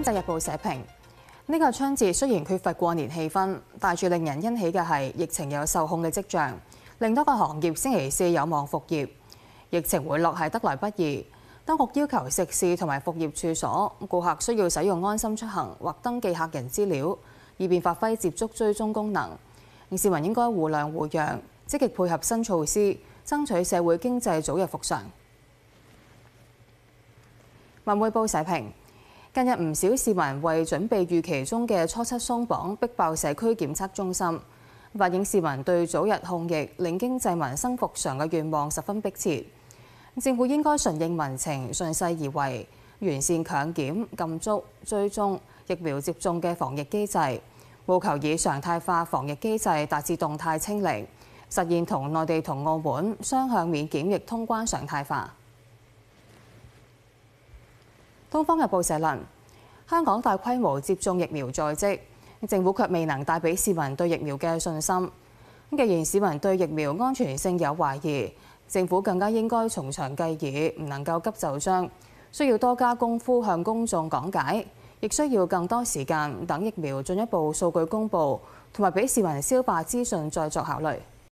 《經濟日報》社評：呢個春節雖然缺乏過年氣氛，但最令人欣喜嘅係疫情有受控嘅跡象，令多個行業星期四有望復業。疫情回落係得來不易，當局要求食肆同埋服業處所顧客需要使用安心出行或登記客人資料，以便發揮接觸追蹤功能。市民應該互諒互讓，積極配合新措施，爭取社會經濟早日復常。《文匯報》社評。近日唔少市民為準備預期中嘅初七鬆綁逼爆社區檢測中心，反映市民對早日控疫、令經濟民生復常嘅願望十分迫切。政府應該順應民情、順勢而為，完善強檢、禁足、追蹤疫苗接種嘅防疫機制，務求以常態化防疫機制達至動態清零，實現同內地同澳門雙向免檢疫通關常態化。《東方日報》社論：香港大規模接種疫苗在即，政府卻未能帶俾市民對疫苗嘅信心。咁既然市民對疫苗安全性有懷疑，政府更加應該從長計議，唔能夠急就章，需要多加功夫向公眾講解，亦需要更多時間等疫苗進一步數據公佈，同埋俾市民消化資訊，再作考慮。